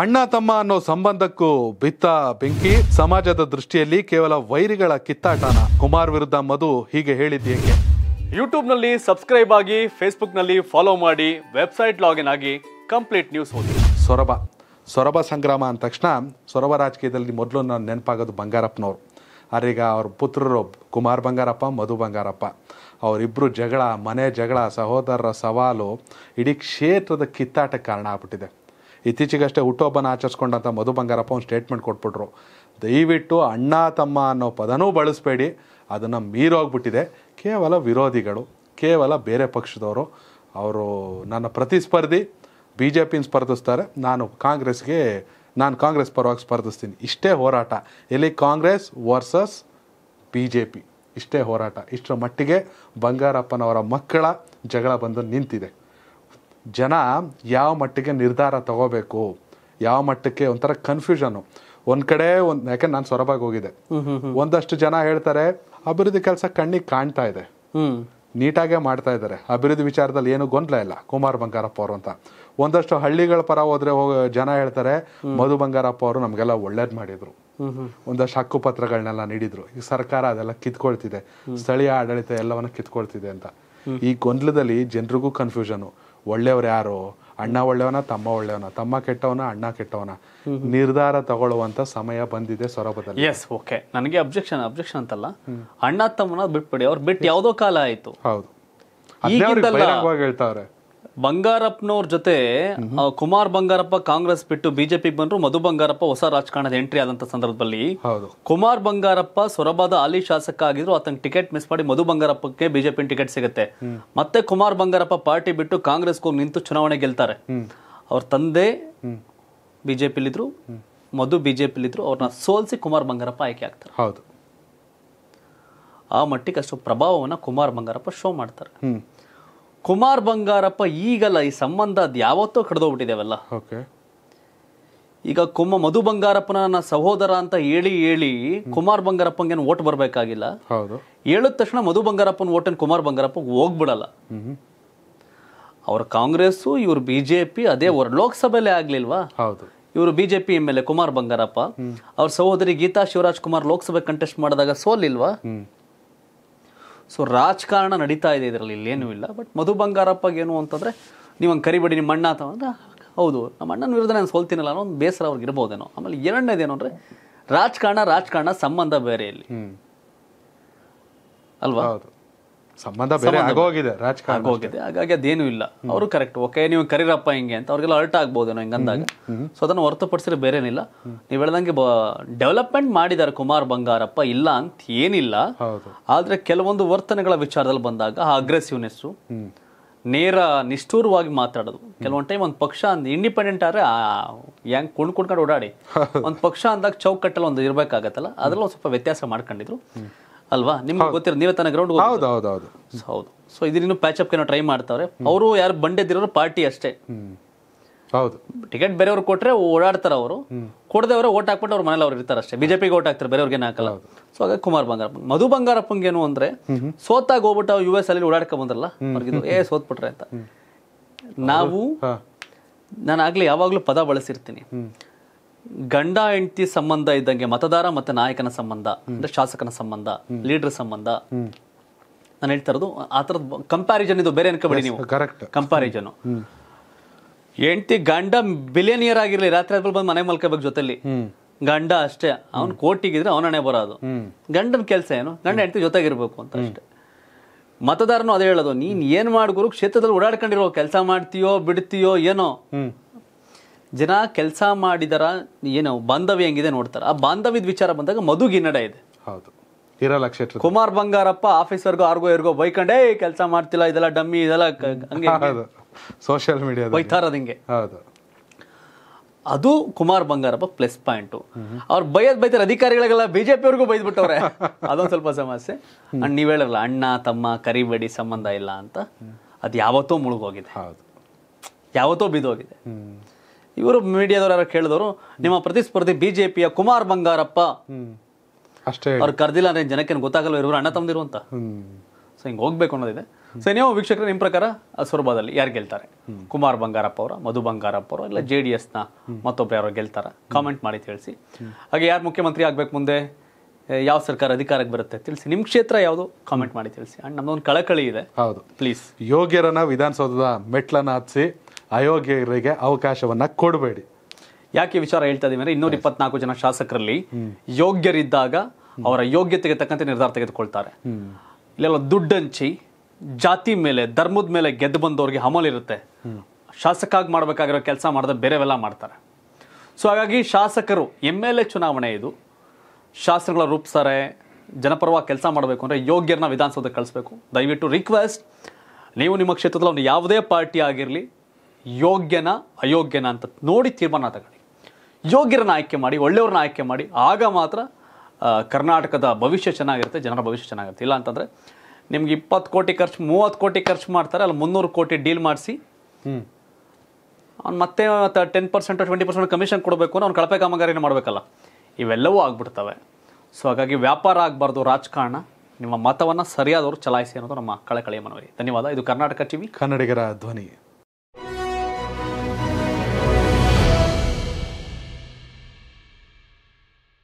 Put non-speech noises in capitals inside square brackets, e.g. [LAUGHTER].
ಅಣ್ಣ ತಮ್ಮ ಅನ್ನೋ ಸಂಬಂಧಕ್ಕೂ ಬಿತ್ತ ಬೆಂಕಿ ಸಮಾಜದ ದೃಷ್ಟಿಯಲ್ಲಿ ಕೇವಲ ವೈರಿಗಳ ಕಿತ್ತಾಟನ ಕುಮಾರ್ ವಿರುದ್ಧ ಮಧು ಹೀಗೆ ಹೇಳಿದ್ದೇಕೆ ಯೂಟ್ಯೂಬ್ನಲ್ಲಿ ಸಬ್ಸ್ಕ್ರೈಬ್ ಆಗಿ ಫೇಸ್ಬುಕ್ನಲ್ಲಿ ಫಾಲೋ ಮಾಡಿ ವೆಬ್ಸೈಟ್ ಲಾಗಿನ್ ಆಗಿ ಕಂಪ್ಲೀಟ್ ನ್ಯೂಸ್ ಓದಿ ಸೊರಬ ಸೊರಬ ಸಂಗ್ರಾಮ ಅಂದ ತಕ್ಷಣ ಸೊರಬ ರಾಜಕೀಯದಲ್ಲಿ ಮೊದಲು ನಾನು ನೆನಪಾಗೋದು ಬಂಗಾರಪ್ಪನವರು ಈಗ ಅವ್ರ ಪುತ್ರರು ಕುಮಾರ್ ಬಂಗಾರಪ್ಪ ಮಧು ಬಂಗಾರಪ್ಪ ಅವರಿಬ್ಬರು ಜಗಳ ಮನೆ ಜಗಳ ಸಹೋದರರ ಸವಾಲು ಇಡೀ ಕ್ಷೇತ್ರದ ಕಿತ್ತಾಟಕ್ಕೆ ಕಾರಣ ಆಗ್ಬಿಟ್ಟಿದೆ ಇತ್ತೀಚೆಗಷ್ಟೇ ಹುಟ್ಟುಹಬ್ಬನ ಆಚರಿಸ್ಕೊಂಡಂಥ ಮಧು ಬಂಗಾರಪ್ಪ ಒಂದು ಸ್ಟೇಟ್ಮೆಂಟ್ ಕೊಟ್ಬಿಟ್ರು ದಯವಿಟ್ಟು ಅಣ್ಣ ತಮ್ಮ ಅನ್ನೋ ಪದನೂ ಬಳಸಬೇಡಿ ಅದನ್ನು ಮೀರೋಗ್ಬಿಟ್ಟಿದೆ ಕೇವಲ ವಿರೋಧಿಗಳು ಕೇವಲ ಬೇರೆ ಪಕ್ಷದವರು ಅವರು ನನ್ನ ಪ್ರತಿಸ್ಪರ್ಧಿ ಬಿ ಜೆ ಪಿನ ಸ್ಪರ್ಧಿಸ್ತಾರೆ ನಾನು ಕಾಂಗ್ರೆಸ್ಗೆ ನಾನು ಕಾಂಗ್ರೆಸ್ ಪರವಾಗಿ ಸ್ಪರ್ಧಿಸ್ತೀನಿ ಇಷ್ಟೇ ಹೋರಾಟ ಇಲ್ಲಿ Congress versus B J P ಇಷ್ಟೇ ಹೋರಾಟ ಇಷ್ಟರ ಮಟ್ಟಿಗೆ ಬಂಗಾರಪ್ಪನವರ ಮಕ್ಕಳ ಜಗಳ ಬಂದು ನಿಂತಿದೆ ಜನ ಯಾವ ಮಟ್ಟಿಗೆ ನಿರ್ಧಾರ ತಗೋಬೇಕು ಯಾವ ಮಟ್ಟಕ್ಕೆ ಒಂಥರ ಕನ್ಫ್ಯೂಷನ್ ಒಂದ್ ಕಡೆ ಒಂದ್ ಯಾಕಂದ್ರೆ ನಾನು ಸೊರಬಾಗಿ ಹೋಗಿದೆ ಒಂದಷ್ಟು ಜನ ಹೇಳ್ತಾರೆ ಅಭಿವೃದ್ಧಿ ಕೆಲಸ ಕಣ್ಣಿಗೆ ಕಾಣ್ತಾ ಇದೆ ನೀಟಾಗೆ ಮಾಡ್ತಾ ಇದ್ದಾರೆ ಅಭಿವೃದ್ಧಿ ವಿಚಾರದಲ್ಲಿ ಏನು ಗೊಂದಲ ಇಲ್ಲ ಕುಮಾರ್ ಬಂಗಾರಪ್ಪ ಅವರು ಅಂತ ಒಂದಷ್ಟು ಹಳ್ಳಿಗಳ ಪರ ಹೋದ್ರೆ ಜನ ಹೇಳ್ತಾರೆ ಮಧು ಬಂಗಾರಪ್ಪ ಅವರು ನಮಗೆಲ್ಲ ಒಳ್ಳೇದ್ ಮಾಡಿದ್ರು ಒಂದಷ್ಟು ಹಕ್ಕುಪತ್ರಗಳನ್ನೆಲ್ಲ ನೀಡಿದ್ರು ಈಗ ಸರ್ಕಾರ ಅದೆಲ್ಲ ಕಿತ್ಕೊಳ್ತಿದೆ ಸ್ಥಳೀಯ ಆಡಳಿತ ಎಲ್ಲವನ್ನ ಕಿತ್ಕೊಳ್ತಿದೆ ಅಂತ ಈ ಗೊಂದಲದಲ್ಲಿ ಜನರಿಗೂ ಕನ್ಫ್ಯೂಷನ್ ಒಳ್ಳೆಯವ್ರು ಯಾರು ಅಣ್ಣ ಒಳ್ಳೆಯವನ ತಮ್ಮ ಒಳ್ಳೆಯವನ ತಮ್ಮ ಕೆಟ್ಟವನ ಅಣ್ಣ ಕೆಟ್ಟವನ ನಿರ್ಧಾರ ತಗೊಳ್ಳುವಂತ ಸಮಯ ಬಂದಿದೆ ಸೊರಬದಲ್ಲಿ ಎಸ್ ಓಕೆ ನನಗೆ ಅಬ್ಜೆಕ್ಷನ್ ಅಬ್ಜೆಕ್ಷನ್ ಅಂತಲ್ಲ ಅಣ್ಣ ತಮ್ಮನ ಬಿಟ್ಬಿಡಿ ಅವ್ರು ಬಿಟ್ಟು ಯಾವ್ದೋ ಕಾಲ ಆಯ್ತು ಹೌದು ಹೇಳ್ತಾವ್ರೆ ಬಂಗಾರಪ್ಪನವ್ರ ಜೊತೆ ಕುಮಾರ್ ಬಂಗಾರಪ್ಪ ಕಾಂಗ್ರೆಸ್ ಬಿಟ್ಟು ಬಿಜೆಪಿಗೆ ಬಂದ್ರು ಮಧು ಬಂಗಾರಪ್ಪ ಹೊಸ ರಾಜಕಾರಣದ ಎಂಟ್ರಿ ಆದಂತ ಸಂದರ್ಭದಲ್ಲಿ ಕುಮಾರ್ ಬಂಗಾರಪ್ಪ ಸೊರಬಾದ ಅಲಿ ಶಾಸಕ ಆಗಿದ್ರು ಆತನ ಟಿಕೆಟ್ ಮಿಸ್ ಮಾಡಿ ಮಧು ಬಂಗಾರಪ್ಪಕ್ಕೆ ಬಿಜೆಪಿ ಟಿಕೆಟ್ ಸಿಗುತ್ತೆ ಮತ್ತೆ ಕುಮಾರ್ ಬಂಗಾರಪ್ಪ ಪಾರ್ಟಿ ಬಿಟ್ಟು ಕಾಂಗ್ರೆಸ್ ಹೋಗಿ ನಿಂತು ಚುನಾವಣೆ ಗೆಲ್ತಾರೆ ಅವ್ರ ತಂದೆ ಬಿಜೆಪಿಲಿದ್ರು ಮಧು ಇದ್ರು ಅವ್ರನ್ನ ಸೋಲ್ಸಿ ಕುಮಾರ್ ಬಂಗಾರಪ್ಪ ಆಯ್ಕೆ ಆಗ್ತಾರೆ ಹೌದು ಆ ಮಟ್ಟಿಗೆ ಅಷ್ಟು ಪ್ರಭಾವವನ್ನು ಕುಮಾರ್ ಬಂಗಾರಪ್ಪ ಶೋ ಮಾಡ್ತಾರೆ ಕುಮಾರ್ ಬಂಗಾರಪ್ಪ ಈಗಲ್ಲ ಈ ಸಂಬಂಧ ಅದು ಯಾವತ್ತೋ ಕಡ್ದೋಗ್ಬಿಟ್ಟಿದ್ದೇವಲ್ಲ ಓಕೆ ಈಗ ಕುಮ ಮಧು ಬಂಗಾರಪ್ಪನ ಸಹೋದರ ಅಂತ ಹೇಳಿ ಹೇಳಿ ಕುಮಾರ್ ಬಂಗಾರಪ್ಪಂಗೆ ಓಟ್ ಬರಬೇಕಾಗಿಲ್ಲ ಹೌದು ಹೇಳಿದ ತಕ್ಷಣ ಮಧು ಬಂಗಾರಪ್ಪನ ಓಟನ್ ಕುಮಾರ್ ಬಂಗಾರಪ್ಪ ಹೋಗ್ಬಿಡಲ್ಲ ಅವ್ರ ಕಾಂಗ್ರೆಸ್ಸು ಇವ್ರ ಬಿಜೆಪಿ ಅದೇ ಅವ್ರ ಲೋಕಸಭೆಲೆ ಆಗ್ಲಿಲ್ವಾ ಹೌದು ಇವರು BJP M L A Kumar Bangarappa ಅವ್ರ ಸಹೋದರಿ ಗೀತಾ ಶಿವರಾಜ್ ಕುಮಾರ್ ಲೋಕಸಭೆ ಕಂಟೆಸ್ಟ್ ಮಾಡಿದಾಗ ಸೋಲಿಲ್ವಾ ಸೊ ರಾಜಕಾರಣ ನಡೀತಾ ಇದೆ ಇದರಲ್ಲಿ ಇಲ್ಲೇನೂ ಇಲ್ಲ ಬಟ್ ಮಧು ಏನು ಅಂತಂದರೆ ನೀವು ಹಂಗೆ ಕರಿಬೇಡಿ ನಿಮ್ಮ ಅಣ್ಣ ಹೌದು ನಮ್ಮ ಅಣ್ಣನ ವಿರುದ್ಧ ನಾನು ಸೋಲ್ತೀನಲ್ಲ ಅನ್ನೋ ಒಂದು ಬೇಸರ ಅವ್ರಿಗೆ ಇರ್ಬೋದೇನೋ ಆಮೇಲೆ ಎರಡನೇದೇನು ಅಂದರೆ ರಾಜಕಾರಣ ರಾಜಕಾರಣ ಸಂಬಂಧ ಬೇರೆ ಇಲ್ಲಿ ಅಲ್ವಾ ಸಂಬಂಧ ಬೇರೆ ಆಗೋಗಿದೆ ರಾಜಕಾರಣ ಹಾಗಾಗಿ ಅದೇನು ಇಲ್ಲ ಅವರು ಕರೆಕ್ಟ್ ಓಕೆ ನೀವು ಕರೀರಪ್ಪ ಹಿಂಗೆ ಅಂತ ಅವ್ರಿಗೆಲ್ಲ ಅರ್ಟ್ ಆಗ್ಬೋದೇನೋ ಹಿಂಗಂದಾಗ ಸೊ ಅದನ್ನು ಹೊರತುಪಡಿಸಿದ್ರೆ ಬೇರೆನಿಲ್ಲ ನೀವು ಹೇಳ್ದಂಗೆ ಡೆವಲಪ್ಮೆಂಟ್ ಮಾಡಿದ್ದಾರೆ ಕುಮಾರ್ ಬಂಗಾರಪ್ಪ ಇಲ್ಲ ಅಂತ ಏನಿಲ್ಲ ಆದ್ರೆ ಕೆಲವೊಂದು ವರ್ತನೆಗಳ ವಿಚಾರದಲ್ಲಿ ಬಂದಾಗ ಆ ಅಗ್ರೆಸಿವ್ನೆಸ್ ನೇರ ನಿಷ್ಠೂರವಾಗಿ ಮಾತಾಡೋದು ಕೆಲವೊಂದು ಟೈಮ್ ಒಂದು ಪಕ್ಷ ಅಂದ್ ಇಂಡಿಪೆಂಡೆಂಟ್ ಆದ್ರೆ ಹೆಂಗ್ ಕುಣ್ಕೊಂಡ್ಕೊಂಡು ಓಡಾಡಿ ಒಂದು ಪಕ್ಷ ಅಂದಾಗ ಚೌಕಟ್ಟಲ್ಲಿ ಒಂದು ಇರಬೇಕಾಗತ್ತಲ್ಲ ಅದ್ರಲ್ಲಿ ಒಂದು ಸ್ವಲ್ಪ ವ್ಯತ್ಯಾಸ ಮಾಡ್ಕೊಂಡಿದ್ರು ಅಲ್ವಾ ನಿಮ್ಗೆ ಗೊತ್ತಿರೋ ನೀವೇ ತಾನೇ ಗ್ರೌಂಡ್ ಹೌದು ಹೌದು ಹೌದು ಹೌದು ಸೊ ಇದನ್ನು ಪ್ಯಾಚಪ್ ಏನೋ ಟ್ರೈ ಮಾಡ್ತಾವ್ರೆ ಅವರು ಯಾರು ಬಂಡೆದಿರೋರು ಪಾರ್ಟಿ ಅಷ್ಟೇ ಹೌದು ಟಿಕೆಟ್ ಬೇರೆಯವ್ರು ಕೊಟ್ರೆ ಓಡಾಡ್ತಾರೆ ಅವರು ಕೊಡದವ್ರೆ ಓಟ್ ಹಾಕ್ಬಿಟ್ಟು ಅವ್ರ ಮನೇಲಿ ಅವ್ರು ಇರ್ತಾರೆ ಅಷ್ಟೇ ಬಿಜೆಪಿಗೆ ಓಟ್ ಹಾಕ್ತಾರೆ ಬೇರೆಯವ್ರಿಗೆ ಹಾಕಲ್ಲ ಸೊ ಹಾಗೆ ಕುಮಾರ್ ಬಂಗಾರಪ್ಪ ಮಧು ಬಂಗಾರಪ್ಪಂಗೆ ಏನು ಅಂದ್ರೆ ಸೋತಾಗ ಹೋಗ್ಬಿಟ್ಟು ಯು ಎಸ್ ಅಲ್ಲಿ ಓಡಾಡ್ಕೊ ಬಂದ್ರಲ್ಲ ಏ ಏ ಸೋತ್ಬಿಟ್ರೆ ಅಂತ ನಾವು ನಾನು ಆಗ್ಲಿ ಯಾವಾಗ್ಲೂ ಪದ ಬಳಸಿರ್ತೀನಿ ಗಂಡ ಹೆಂಡತಿ ಸಂಬಂಧ ಇದ್ದಂಗೆ ಮತದಾರ ಮತ್ತೆ ನಾಯಕನ ಸಂಬಂಧ ಅಂದ್ರೆ ಶಾಸಕನ ಸಂಬಂಧ ಲೀಡರ್ ಸಂಬಂಧ ನಾನು ಹೇಳ್ತಾ ಇರೋದು ಆ ತರದ ಕಂಪ್ಯಾರಿಸನ್ ಇದು ಬೇರೆ ಅನ್ಕೋಬೇಡಿ ನೀವು ಕರೆಕ್ಟ್ ಕಂಪ್ಯಾರಿಸನ್ ಹೆಂಡತಿ ಗಂಡ ಬಿಲಿಯನಿಯರ್ ಆಗಿರ್ಲಿ ರಾತ್ರಿ ಆದ್ಮೇಲೆ ಬಂದು ಮನೆ ಮಲ್ಕೋಬೇಕು ಜೊತೆಲಿ ಗಂಡ ಅಷ್ಟೇ ಅವ್ನು ಕೋಟಿಗಿದ್ರೆ ಅವನೇ ಬರೋದು ಗಂಡನ ಕೆಲಸ ಏನು ಗಂಡ ಹೆಂಡತಿ ಜೊತೆಗಿರ್ಬೇಕು ಅಂತ ಅಷ್ಟೇ ಮತದಾರನು ಅದೇ ಹೇಳೋದು ನೀನ್ ಏನ್ ಮಾಡ್ಗುರು ಕ್ಷೇತ್ರದಲ್ಲಿ ಓಡಾಡ್ಕೊಂಡಿರೋ ಕೆಲಸ ಮಾಡ್ತೀಯೋ ಬಿಡ್ತೀಯೋ ಏನೋ ಜನ ಕೆಲಸ ಮಾಡಿದರ ಏನು ಬಾಂಧವ್ಯ ಹೆಂಗಿದೆ ನೋಡ್ತಾರೆ ಆ ಬಾಂಧವ್ಯದ ವಿಚಾರ ಬಂದಾಗ ಗಿನ್ನಡ ಇದೆ ಹೌದು ಕುಮಾರ್ ಬಂಗಾರಪ್ಪ ಆಫೀಸರ್ಗೂ ಆರ್ಗೋ ಇರ್ಗೋ ಬೈಕಂಡೇ ಕೆಲಸ ಮಾಡ್ತಿಲ್ಲ ಇದೆಲ್ಲ ಡಮ್ಮಿ ಇದೆಲ್ಲ ಹಂಗೆ ಸೋಷಿಯಲ್ ಮೀಡಿಯಾ ಬೈತಾರದು ಹಿಂಗೆ ಹೌದು ಅದು ಕುಮಾರ್ ಬಂಗಾರಪ್ಪ ಪ್ಲಸ್ ಪಾಯಿಂಟ್ ಅವ್ರು ಬೈಯದ್ ಬೈತಾರೆ ಅಧಿಕಾರಿಗಳಿಗೆಲ್ಲ ಬಿಜೆಪಿ ಅವ್ರಿಗೂ ಬಿಟ್ಟವ್ರೆ [LAUGHS] ಅದೊಂದು ಸ್ವಲ್ಪ ಸಮಸ್ಯೆ ಅಂಡ್ ನೀವ್ ಹೇಳಿರಲ್ಲ ಅಣ್ಣ ತಮ್ಮ ಕರಿಬೇಡಿ ಸಂಬಂಧ ಇಲ್ಲ ಅಂತ ಅದು ಯಾವತ್ತೋ ಮುಳುಗೋಗಿದೆ ಹೌದು ಯಾವತ್ತೋ ಬಿದ್ದೋಗಿದೆ ಇವರು ಮೀಡಿಯಾದವರು ಯಾರು ಕೇಳಿದವರು ನಿಮ್ಮ ಪ್ರತಿಸ್ಪರ್ಧಿ ಬಿಜೆಪಿಯ ಕುಮಾರ್ ಬಂಗಾರಪ್ಪ ಅಷ್ಟೇ ಅವ್ರು ಕರೆದಿಲ್ಲ ಅಂದ್ರೆ ಜನಕ್ಕೆ ಗೊತ್ತಾಗಲ್ಲ ಇವರು ಅಣ್ಣ ತಮ್ಮದಿರು ಅಂತ ಸೊ ಹಿಂಗೆ ಹೋಗ್ಬೇಕು ಅನ್ನೋದಿದೆ ಸೊ ನೀವು ವೀಕ್ಷಕರು ನಿಮ್ಮ ಪ್ರಕಾರ ಸೊರಬಾದಲ್ಲಿ ಯಾರು ಗೆಲ್ತಾರೆ ಕುಮಾರ್ ಬಂಗಾರಪ್ಪ ಅವರ ಮಧು ಬಂಗಾರಪ್ಪ ಅವರು ಇಲ್ಲ ಜೆ ಡಿ ಮತ್ತೊಬ್ಬ ಯಾರು ಯಾರೋ ಗೆಲ್ತಾರ ಕಾಮೆಂಟ್ ಮಾಡಿ ತಿಳಿಸಿ ಹಾಗೆ ಯಾರು ಮುಖ್ಯಮಂತ್ರಿ ಆಗ್ಬೇಕು ಮುಂದೆ ಯಾವ ಸರ್ಕಾರ ಅಧಿಕಾರಕ್ಕೆ ಬರುತ್ತೆ ತಿಳಿಸಿ ನಿಮ್ಮ ಕ್ಷೇತ್ರ ಯಾವುದು ಕಾಮೆಂಟ್ ಮಾಡಿ ತಿಳಿಸಿ ಅಂಡ್ ನಮ್ದೊಂದು ಕಳಕಳಿ ಇದೆ ಹೌದು ಪ್ಲೀಸ್ ಯೋಗ್ಯರನ್ನ ವಿಧಾನಸೌಧದ ಮೆಟ್ಲನ್ನ ಹಚ್ಚಿ ಅಯೋಗ್ಯರಿಗೆ ಅವಕಾಶವನ್ನ ಕೊಡಬೇಡಿ ಯಾಕೆ ವಿಚಾರ ಹೇಳ್ತಾ ಇದೀವಿ ಅಂದ್ರೆ ಇನ್ನೂರ ಇಪ್ಪತ್ನಾಲ್ಕು ಜನ ಶಾಸಕರಲ್ಲಿ ಯೋಗ್ಯರಿದ್ದಾಗ ಅವರ ಯೋಗ್ಯತೆಗೆ ತಕ್ಕಂತೆ ನಿರ್ಧಾರ ತೆಗೆದುಕೊಳ್ತಾರೆ ಇಲ್ಲೆಲ್ಲ ದುಡ್ಡಂಚಿ ಜಾತಿ ಮೇಲೆ ಧರ್ಮದ ಮೇಲೆ ಗೆದ್ದು ಬಂದವ್ರಿಗೆ ಇರುತ್ತೆ ಶಾಸಕಾಗಿ ಮಾಡಬೇಕಾಗಿರೋ ಕೆಲಸ ಮಾಡದೆ ಬೇರೆವೆಲ್ಲ ಮಾಡ್ತಾರೆ ಸೊ ಹಾಗಾಗಿ ಶಾಸಕರು ಎಮ್ ಎಲ್ ಎ ಚುನಾವಣೆ ಇದು ಶಾಸನಗಳ ರೂಪಿಸ್ತಾರೆ ಜನಪರವಾಗಿ ಕೆಲಸ ಮಾಡಬೇಕು ಅಂದರೆ ಯೋಗ್ಯರನ್ನ ವಿಧಾನಸೌಧಕ್ಕೆ ಕಳಿಸ್ಬೇಕು ದಯವಿಟ್ಟು ರಿಕ್ವೆಸ್ಟ್ ನೀವು ನಿಮ್ಮ ಕ್ಷೇತ್ರದಲ್ಲಿ ಒಂದು ಯಾವುದೇ ಪಾರ್ಟಿ ಆಗಿರಲಿ ಯೋಗ್ಯನ ಅಯೋಗ್ಯನ ಅಂತ ನೋಡಿ ತೀರ್ಮಾನ ತಗೊಳ್ಳಿ ಯೋಗ್ಯರನ್ನ ಆಯ್ಕೆ ಮಾಡಿ ಒಳ್ಳೆಯವ್ರನ್ನ ಆಯ್ಕೆ ಮಾಡಿ ಆಗ ಮಾತ್ರ ಕರ್ನಾಟಕದ ಭವಿಷ್ಯ ಚೆನ್ನಾಗಿರುತ್ತೆ ಜನರ ಭವಿಷ್ಯ ಚೆನ್ನಾಗಿರುತ್ತೆ ಇಲ್ಲ ಅಂತಂದರೆ ನಿಮ್ಗೆ ಇಪ್ಪತ್ತು ಕೋಟಿ ಖರ್ಚು ಮೂವತ್ತು ಕೋಟಿ ಖರ್ಚು ಮಾಡ್ತಾರೆ ಅಲ್ಲಿ ಮುನ್ನೂರು ಕೋಟಿ ಡೀಲ್ ಮಾಡಿಸಿ ಅವ್ನು ಮತ್ತೆ ten percent twenty percent commission ಕೊಡಬೇಕು ಅಂದ್ರೆ ಅವ್ನು ಕಳಪೆ ಕಾಮಗಾರಿನ ಮಾಡಬೇಕಲ್ಲ ಇವೆಲ್ಲವೂ ಆಗ್ಬಿಡ್ತವೆ ಸೊ ಹಾಗಾಗಿ ವ್ಯಾಪಾರ ಆಗಬಾರ್ದು ರಾಜಕಾರಣ ನಿಮ್ಮ ಮತವನ್ನು ಸರಿಯಾದವರು ಚಲಾಯಿಸಿ ಅನ್ನೋದು ನಮ್ಮ ಕಳಕಳಿಯ ಮನವಿ ಧನ್ಯವಾದ ಇದು ಕರ್ನಾಟಕ ಟಿವಿ ಕನ್ನಡಿಗರ ಧ್ವನಿ